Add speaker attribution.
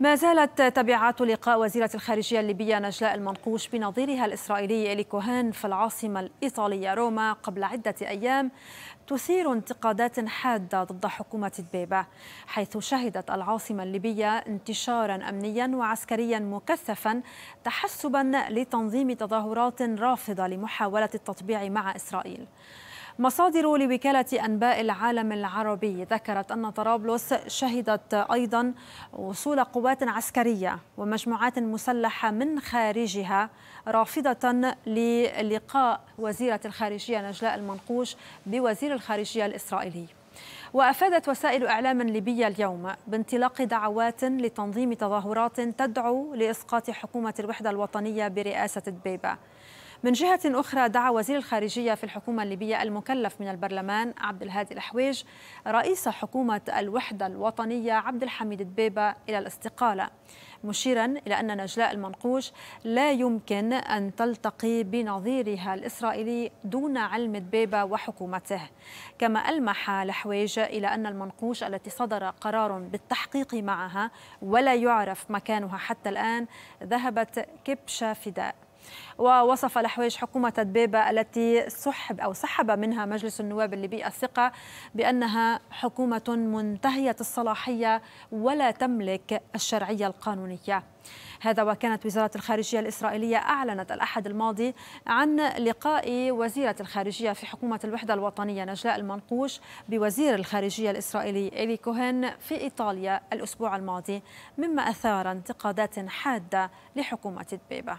Speaker 1: ما زالت تبعات لقاء وزيرة الخارجية الليبية نجلاء المنقوش بنظيرها الإسرائيلي إلي كوهان في العاصمة الإيطالية روما قبل عدة أيام تثير انتقادات حادة ضد حكومة البيبة حيث شهدت العاصمة الليبية انتشارا أمنيا وعسكريا مكثفا تحسبا لتنظيم تظاهرات رافضة لمحاولة التطبيع مع إسرائيل مصادر لوكالة أنباء العالم العربي ذكرت أن طرابلس شهدت أيضا وصول قوات عسكرية ومجموعات مسلحة من خارجها رافضة للقاء وزيرة الخارجية نجلاء المنقوش بوزير الخارجية الإسرائيلي وأفادت وسائل إعلام ليبية اليوم بانطلاق دعوات لتنظيم تظاهرات تدعو لإسقاط حكومة الوحدة الوطنية برئاسة دبيبة من جهة أخرى دعا وزير الخارجية في الحكومة الليبية المكلف من البرلمان عبد الهادي الحويج رئيس حكومة الوحدة الوطنية عبد الحميد الدبيبة إلى الاستقالة مشيرا إلى أن نجلاء المنقوش لا يمكن أن تلتقي بنظيرها الإسرائيلي دون علم دبيبة وحكومته كما ألمح الحويج إلى أن المنقوش التي صدر قرار بالتحقيق معها ولا يعرف مكانها حتى الآن ذهبت كبش فداء ووصف الحويج حكومة دبيبة التي سحب أو سحب منها مجلس النواب الليبي الثقة بأنها حكومة منتهية الصلاحية ولا تملك الشرعية القانونية هذا وكانت وزارة الخارجية الإسرائيلية أعلنت الأحد الماضي عن لقاء وزيرة الخارجية في حكومة الوحدة الوطنية نجلاء المنقوش بوزير الخارجية الإسرائيلي إيلي كوهن في إيطاليا الأسبوع الماضي مما أثار انتقادات حادة لحكومة دبيبة